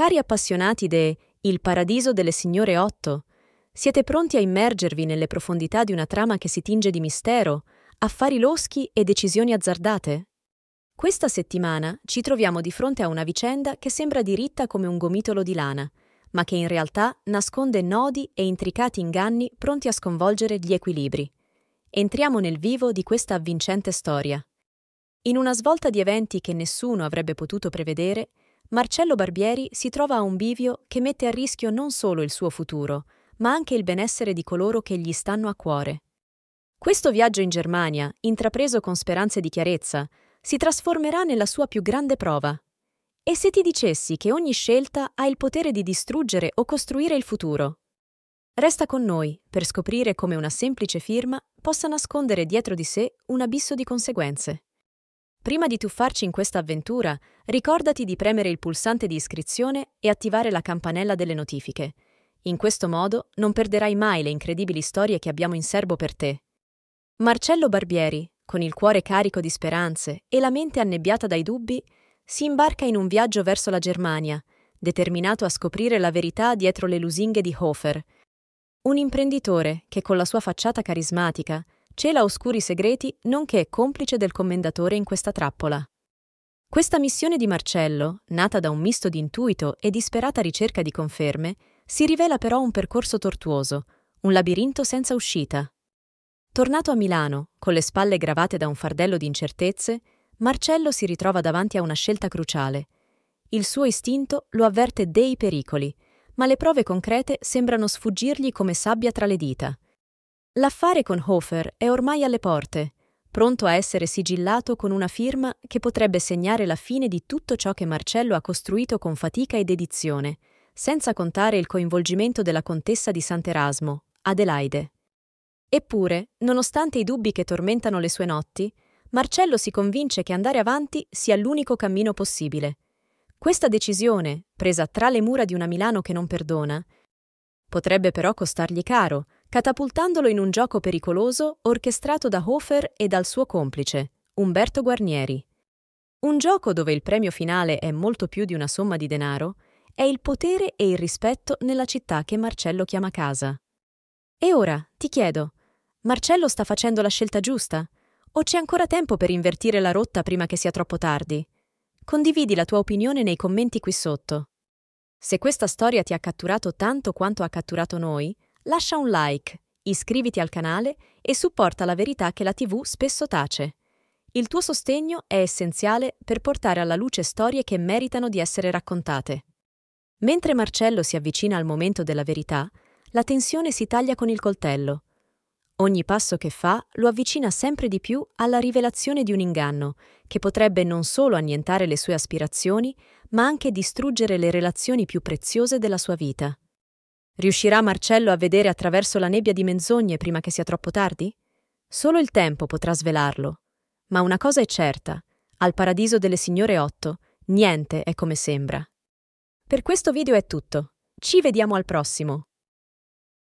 Cari appassionati de Il paradiso delle signore Otto, siete pronti a immergervi nelle profondità di una trama che si tinge di mistero, affari loschi e decisioni azzardate? Questa settimana ci troviamo di fronte a una vicenda che sembra diritta come un gomitolo di lana, ma che in realtà nasconde nodi e intricati inganni pronti a sconvolgere gli equilibri. Entriamo nel vivo di questa avvincente storia. In una svolta di eventi che nessuno avrebbe potuto prevedere, Marcello Barbieri si trova a un bivio che mette a rischio non solo il suo futuro, ma anche il benessere di coloro che gli stanno a cuore. Questo viaggio in Germania, intrapreso con speranze di chiarezza, si trasformerà nella sua più grande prova. E se ti dicessi che ogni scelta ha il potere di distruggere o costruire il futuro? Resta con noi per scoprire come una semplice firma possa nascondere dietro di sé un abisso di conseguenze. Prima di tuffarci in questa avventura, ricordati di premere il pulsante di iscrizione e attivare la campanella delle notifiche. In questo modo non perderai mai le incredibili storie che abbiamo in serbo per te. Marcello Barbieri, con il cuore carico di speranze e la mente annebbiata dai dubbi, si imbarca in un viaggio verso la Germania, determinato a scoprire la verità dietro le lusinghe di Hofer, un imprenditore che con la sua facciata carismatica cela oscuri segreti nonché è complice del commendatore in questa trappola. Questa missione di Marcello, nata da un misto di intuito e disperata ricerca di conferme, si rivela però un percorso tortuoso, un labirinto senza uscita. Tornato a Milano, con le spalle gravate da un fardello di incertezze, Marcello si ritrova davanti a una scelta cruciale. Il suo istinto lo avverte dei pericoli, ma le prove concrete sembrano sfuggirgli come sabbia tra le dita. L'affare con Hofer è ormai alle porte, pronto a essere sigillato con una firma che potrebbe segnare la fine di tutto ciò che Marcello ha costruito con fatica ed edizione, senza contare il coinvolgimento della contessa di Sant'Erasmo, Adelaide. Eppure, nonostante i dubbi che tormentano le sue notti, Marcello si convince che andare avanti sia l'unico cammino possibile. Questa decisione, presa tra le mura di una Milano che non perdona, potrebbe però costargli caro, catapultandolo in un gioco pericoloso orchestrato da Hofer e dal suo complice, Umberto Guarnieri. Un gioco dove il premio finale è molto più di una somma di denaro è il potere e il rispetto nella città che Marcello chiama casa. E ora, ti chiedo, Marcello sta facendo la scelta giusta? O c'è ancora tempo per invertire la rotta prima che sia troppo tardi? Condividi la tua opinione nei commenti qui sotto. Se questa storia ti ha catturato tanto quanto ha catturato noi, lascia un like, iscriviti al canale e supporta la verità che la TV spesso tace. Il tuo sostegno è essenziale per portare alla luce storie che meritano di essere raccontate. Mentre Marcello si avvicina al momento della verità, la tensione si taglia con il coltello. Ogni passo che fa lo avvicina sempre di più alla rivelazione di un inganno, che potrebbe non solo annientare le sue aspirazioni, ma anche distruggere le relazioni più preziose della sua vita. Riuscirà Marcello a vedere attraverso la nebbia di menzogne prima che sia troppo tardi? Solo il tempo potrà svelarlo. Ma una cosa è certa, al paradiso delle signore Otto, niente è come sembra. Per questo video è tutto. Ci vediamo al prossimo.